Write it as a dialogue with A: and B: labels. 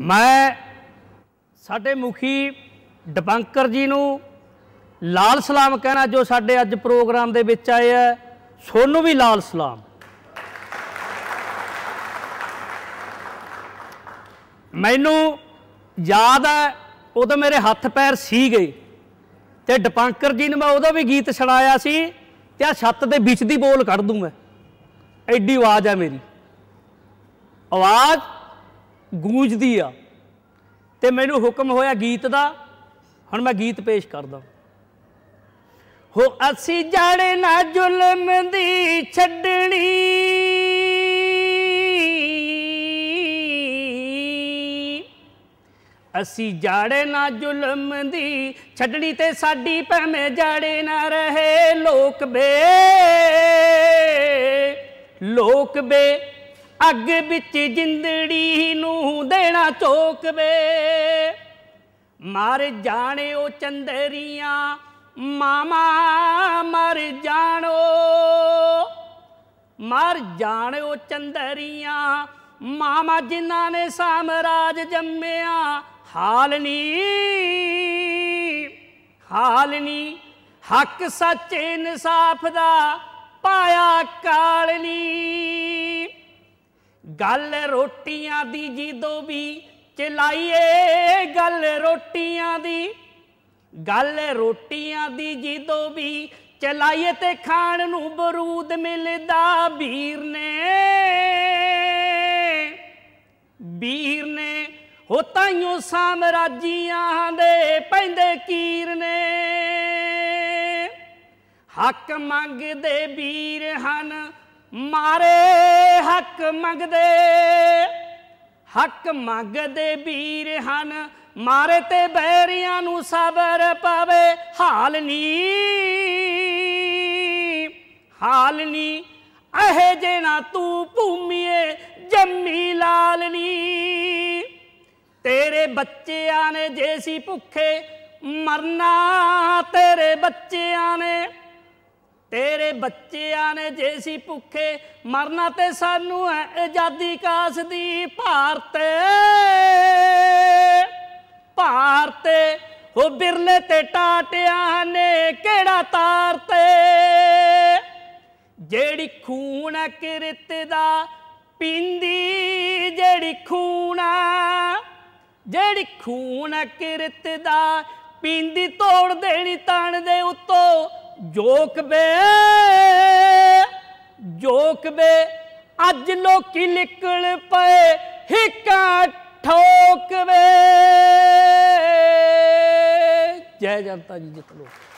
A: ਮੈਂ ਸਾਡੇ ਮੁਖੀ ਡਪੰਕਰ ਜੀ ਨੂੰ ਲਾਲ ਸਲਾਮ ਕਹਿਣਾ ਜੋ ਸਾਡੇ ਅੱਜ ਪ੍ਰੋਗਰਾਮ ਦੇ ਵਿੱਚ ਆਏ ਆ ਸੋਨੂੰ ਵੀ ਲਾਲ ਸਲਾਮ ਮੈਨੂੰ ਯਾਦ ਹੈ ਉਦੋਂ ਮੇਰੇ ਹੱਥ ਪੈਰ ਸੀ ਗਏ ਤੇ ਡਪੰਕਰ ਜੀ ਨੇ ਮੈਂ ਉਹਦਾ ਵੀ ਗੀਤ ਸੁਣਾਇਆ ਸੀ ਤੇ ਆ ਛੱਤ ਦੇ ਵਿੱਚ ਦੀ ਬੋਲ ਕੱਢ ਦੂੰ ਮੈਂ ਐਡੀ ਆਵਾਜ਼ ਆ ਮੇਰੀ ਆਵਾਜ਼ ਗੂੰਜਦੀ ਆ ਤੇ ਮੈਨੂੰ ਹੁਕਮ ਹੋਇਆ ਗੀਤ ਦਾ ਹੁਣ ਮੈਂ ਗੀਤ ਪੇਸ਼ ਕਰਦਾ ਹੋ ਅਸੀਂ ਜੜ ਨਾ ਜ਼ੁਲਮ ਦੀ ਛੱਡਣੀ ਅਸੀਂ ਜੜ ਨਾ ਜ਼ੁਲਮ ਦੀ ਛੱਡਣੀ ਤੇ ਸਾਡੀ ਪਹਿਮੇ ਜੜ ਨਾ ਰਹੇ ਲੋਕ ਬੇ ਲੋਕ ਬੇ ਅੱਗ ਵਿੱਚ ਜਿੰਦੜੀ ਨੂੰ ਦੇਣਾ ਚੋਕ ਵੇ ਮਰ ਜਾਣੇ ਉਹ ਚੰਦਰੀਆਂ ਮਾਮਾ ਮਰ ਜਾਣੋ ਮਰ ਜਾਣੇ ਉਹ ਚੰਦਰੀਆਂ ਮਾਮਾ ਜਿਨ੍ਹਾਂ ਨੇ ਸਾਮਰਾਜ ਜੰਮਿਆ ਹਾਲ ਨਹੀਂ ਹਾਲ ਨਹੀਂ ਹੱਕ ਸੱਚ ਇਨਸਾਫ ਦਾ ਪਾਇਆ ਕਾਲ ਗੱਲ ਰੋਟੀਆਂ ਦੀ ਜੀਦੋ ਵੀ ਚਲਾਈਏ ਗੱਲ ਰੋਟੀਆਂ ਦੀ ਗੱਲ ਰੋਟੀਆਂ ਦੀ ਜੀਦੋ ਵੀ ਚਲਾਈਏ ਤੇ ਖਾਣ ਨੂੰ ਬਰੂਦ ਮਿਲਦਾ ਵੀਰ ਨੇ ਵੀਰ ਨੇ ਹੋ ਤਾਈਓ ਸਾਮਰਾਜੀਆਂ ਦੇ ਪੈਂਦੇ ਕੀਰ ਨੇ ਹੱਕ ਮੰਗਦੇ ਵੀਰ ਹਨ ਮਾਰੇ ਹੱਕ ਮੰਗਦੇ ਹੱਕ ਮੰਗਦੇ ਵੀਰ ਹਨ ਮਾਰੇ ਤੇ ਬੈਰੀਆਂ ਨੂੰ ਸਬਰ ਪਾਵੇ ਹਾਲ ਨੀ ਹਾਲ ਨੀ ਇਹ ਜੇਣਾ ਤੂੰ ਭੂਮੀਏ ਜੰਮੀ ਲਾਲ ਨੀ ਤੇਰੇ ਬੱਚਿਆਂ ਨੇ ਜੇ ਸੀ ਭੁੱਖੇ ਮਰਨਾ ਤੇਰੇ ਬੱਚਿਆਂ ਨੇ ਤੇਰੇ ਬੱਚਿਆਂ ਨੇ ਜੇ ਸੀ ਭੁੱਖੇ ਮਰਨਾ ਤੇ ਸਾਨੂੰ ਹੈ ਆਜ਼ਾਦੀ ਕਾਸ ਦੀ ਭਾਰਤ ਭਾਰਤ ਹੋ ਬਿਰਲੇ ਤੇ ਟਾਟਿਆਂ ਨੇ ਕਿਹੜਾ ਤਾਰ ਤੇ ਜਿਹੜੀ ਖੂਨ ਕਿਰਤ ਦਾ ਪਿੰਦੀ ਜਿਹੜੀ ਖੂਨ ਜਿਹੜੀ ਖੂਨ ਕਿਰਤ ਦਾ ਪਿੰਦੀ ਤੋੜ ਦੇਣੀ ਤਣ ਦੇ ਉੱਤੋਂ ਜੋਕ ਬੇ ਜੋਕ ਬੇ ਅੱਜ ਲੋਕੀ ਨਿਕਲ ਪਏ ਹਿੱਕਾ ਠੋਕ ਬੇ ਜੈ ਜਨਤਾ ਜੀ ਜਿੱਤ ਲੋ